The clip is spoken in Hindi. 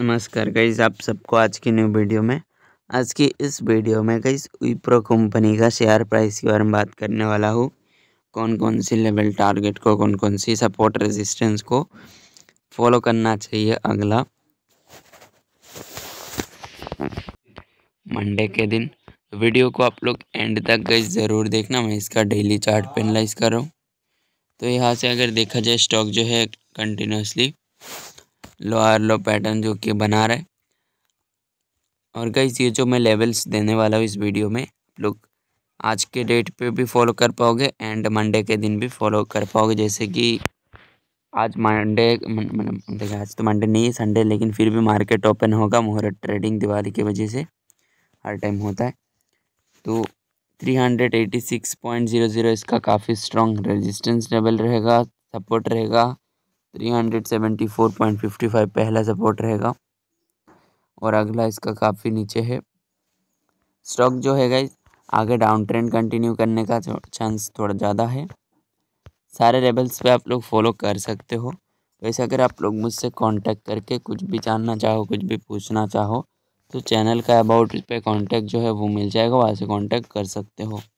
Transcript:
नमस्कार गाइज आप सबको आज की न्यू वीडियो में आज की इस वीडियो में गाइज विप्रो कंपनी का शेयर प्राइस के बारे में बात करने वाला हूँ कौन कौन सी लेवल टारगेट को कौन कौन सी सपोर्ट रेजिस्टेंस को फॉलो करना चाहिए अगला मंडे के दिन वीडियो को आप लोग एंड तक गई ज़रूर देखना मैं इसका डेली चार्ट पेनलाइज कर रहा हूँ तो यहाँ से अगर देखा जाए स्टॉक जो है कंटिन्यूसली लोअर लो पैटर्न जो कि बना रहे और कई ये जो मैं लेवल्स देने वाला हूँ इस वीडियो में आप लोग आज के डेट पे भी फॉलो कर पाओगे एंड मंडे के दिन भी फॉलो कर पाओगे जैसे कि आज मंडे मतलब आज तो मंडे नहीं है संडे लेकिन फिर भी मार्केट ओपन होगा मुहूर्त ट्रेडिंग दिवाली की वजह से हर टाइम होता है तो 386.00 इसका काफ़ी स्ट्रॉन्ग रेजिस्टेंस लेवल रहेगा सपोर्ट रहेगा three hundred seventy four point fifty five पहला सपोर्ट रहेगा और अगला इसका काफ़ी नीचे है स्टॉक जो है गाइज आगे डाउन ट्रेंड कंटिन्यू करने का चांस थोड़ा ज़्यादा है सारे लेवल्स पे आप लोग फॉलो कर सकते हो वैसे अगर आप लोग मुझसे कांटेक्ट करके कुछ भी जानना चाहो कुछ भी पूछना चाहो तो चैनल का अबाउट पे कांटेक्ट जो है वो मिल जाएगा वहाँ से कॉन्टैक्ट कर सकते हो